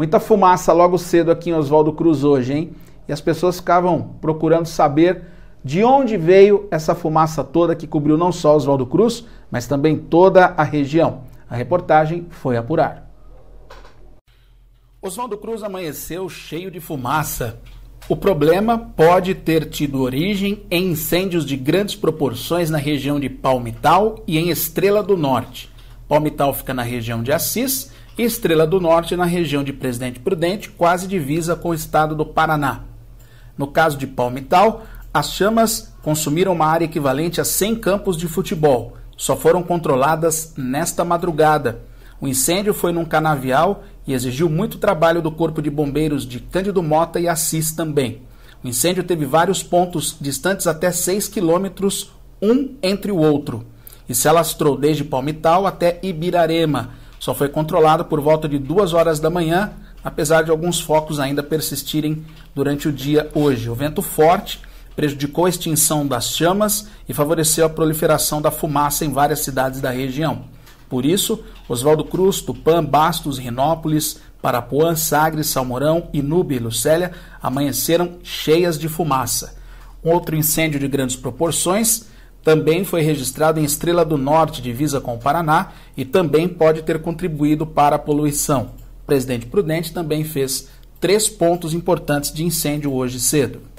Muita fumaça logo cedo aqui em Oswaldo Cruz hoje, hein? E as pessoas ficavam procurando saber de onde veio essa fumaça toda que cobriu não só Oswaldo Cruz, mas também toda a região. A reportagem foi apurar. Oswaldo Cruz amanheceu cheio de fumaça. O problema pode ter tido origem em incêndios de grandes proporções na região de Palmital e em Estrela do Norte. Palmital fica na região de Assis Estrela do Norte, na região de Presidente Prudente, quase divisa com o estado do Paraná. No caso de Palmital, as chamas consumiram uma área equivalente a 100 campos de futebol. Só foram controladas nesta madrugada. O incêndio foi num canavial e exigiu muito trabalho do Corpo de Bombeiros de Cândido Mota e Assis também. O incêndio teve vários pontos distantes até 6 quilômetros, um entre o outro, e se alastrou desde Palmital até Ibirarema, só foi controlado por volta de 2 horas da manhã, apesar de alguns focos ainda persistirem durante o dia hoje. O vento forte prejudicou a extinção das chamas e favoreceu a proliferação da fumaça em várias cidades da região. Por isso, Oswaldo Cruz, Tupã, Bastos, Rinópolis, Parapuã, Sagres, Salmorão, Inúbia e Lucélia amanheceram cheias de fumaça. Outro incêndio de grandes proporções também foi registrado em Estrela do Norte, divisa com o Paraná, e também pode ter contribuído para a poluição. O presidente Prudente também fez três pontos importantes de incêndio hoje cedo.